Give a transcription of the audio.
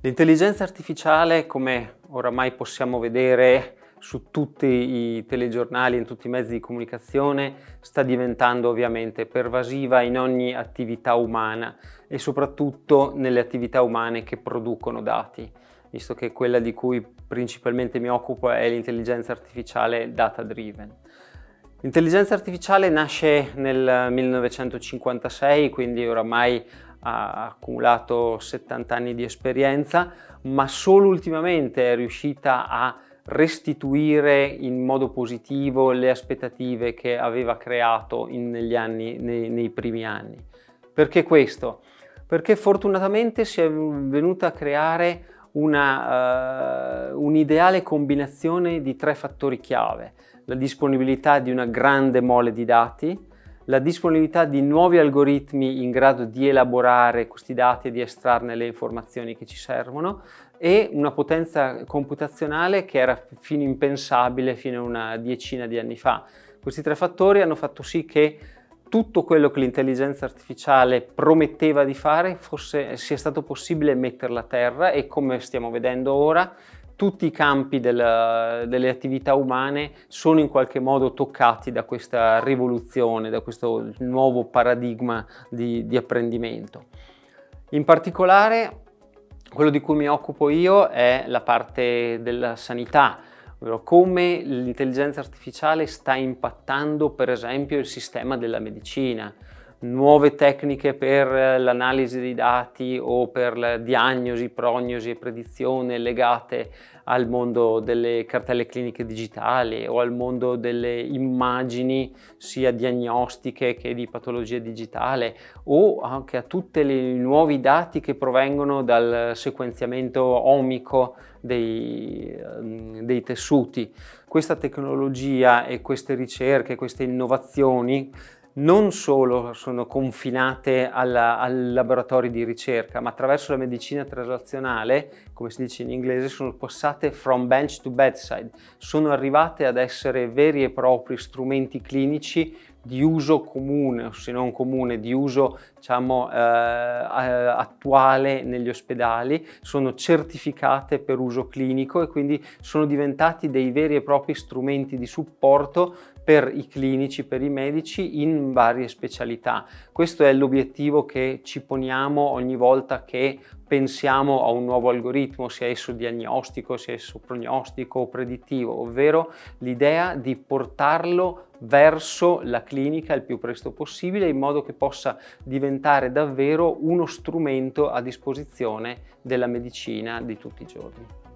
L'intelligenza artificiale, come oramai possiamo vedere su tutti i telegiornali e in tutti i mezzi di comunicazione, sta diventando ovviamente pervasiva in ogni attività umana e soprattutto nelle attività umane che producono dati, visto che quella di cui principalmente mi occupo è l'intelligenza artificiale data driven. L'intelligenza artificiale nasce nel 1956, quindi oramai ha accumulato 70 anni di esperienza, ma solo ultimamente è riuscita a restituire in modo positivo le aspettative che aveva creato in, negli anni, nei, nei primi anni. Perché questo? Perché fortunatamente si è venuta a creare una, uh, eh, un'ideale combinazione di tre fattori chiave. La disponibilità di una grande mole di dati, la disponibilità di nuovi algoritmi in grado di elaborare questi dati e di estrarne le informazioni che ci servono e una potenza computazionale che era fino impensabile fino a una decina di anni fa. Questi tre fattori hanno fatto sì che tutto quello che l'intelligenza artificiale prometteva di fare fosse, sia stato possibile metterla a terra e come stiamo vedendo ora tutti i campi del, delle attività umane sono in qualche modo toccati da questa rivoluzione, da questo nuovo paradigma di, di apprendimento. In particolare quello di cui mi occupo io è la parte della sanità, ovvero come l'intelligenza artificiale sta impattando per esempio il sistema della medicina, nuove tecniche per eh, l'analisi dei dati o per la diagnosi, prognosi e predizione legate al mondo delle cartelle cliniche digitali o al mondo delle immagini sia diagnostiche che di patologia digitale o anche a tutti i nuovi dati che provengono dal sequenziamento omico dei, ehm, dei tessuti. Questa tecnologia e queste ricerche, queste innovazioni non solo sono confinate alla, al laboratorio di ricerca, ma attraverso la medicina traslazionale, come si dice in inglese, sono passate from bench to bedside, sono arrivate ad essere veri e propri strumenti clinici di uso comune, se non comune, di uso diciamo, eh, eh, attuale negli ospedali, sono certificate per uso clinico e quindi sono diventati dei veri e propri strumenti di supporto per i clinici, per i medici in varie specialità. Questo è l'obiettivo che ci poniamo ogni volta che pensiamo a un nuovo algoritmo, sia esso diagnostico, sia esso prognostico o predittivo, ovvero l'idea di portarlo verso la clinica il più presto possibile in modo che possa diventare davvero uno strumento a disposizione della medicina di tutti i giorni.